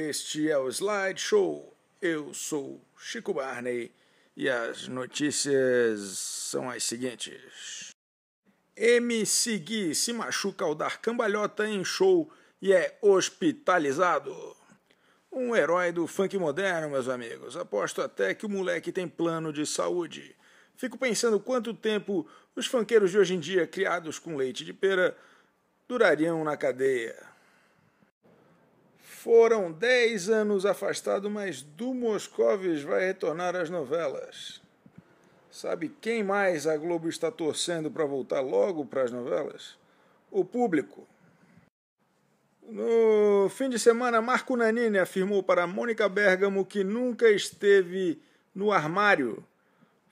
Este é o slideshow. Eu sou Chico Barney e as notícias são as seguintes. MC Gui se machuca ao dar cambalhota em show e é hospitalizado. Um herói do funk moderno, meus amigos. Aposto até que o moleque tem plano de saúde. Fico pensando quanto tempo os funkeiros de hoje em dia, criados com leite de pera, durariam na cadeia. Foram 10 anos afastado, mas do Moscovis vai retornar às novelas. Sabe quem mais a Globo está torcendo para voltar logo para as novelas? O público. No fim de semana, Marco Nanini afirmou para Mônica Bergamo que nunca esteve no armário.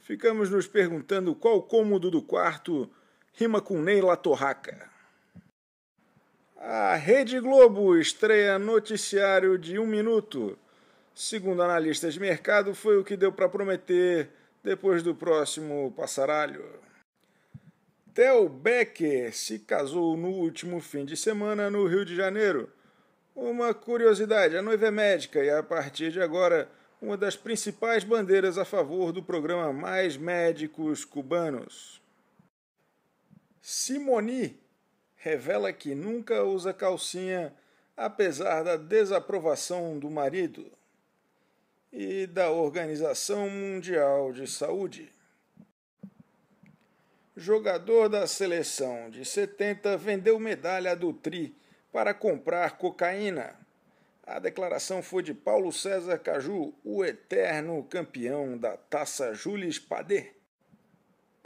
Ficamos nos perguntando qual cômodo do quarto rima com Neila Torraca. A Rede Globo estreia noticiário de um minuto. Segundo analistas de mercado, foi o que deu para prometer depois do próximo passaralho. Tel Becker se casou no último fim de semana no Rio de Janeiro. Uma curiosidade: a noiva é médica e, a partir de agora, uma das principais bandeiras a favor do programa Mais Médicos Cubanos. Simoni revela que nunca usa calcinha, apesar da desaprovação do marido e da Organização Mundial de Saúde. Jogador da seleção de 70 vendeu medalha do Tri para comprar cocaína. A declaração foi de Paulo César Caju, o eterno campeão da Taça Jules Padet.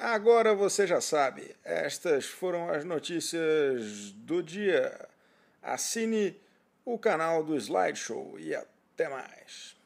Agora você já sabe, estas foram as notícias do dia. Assine o canal do Slideshow e até mais.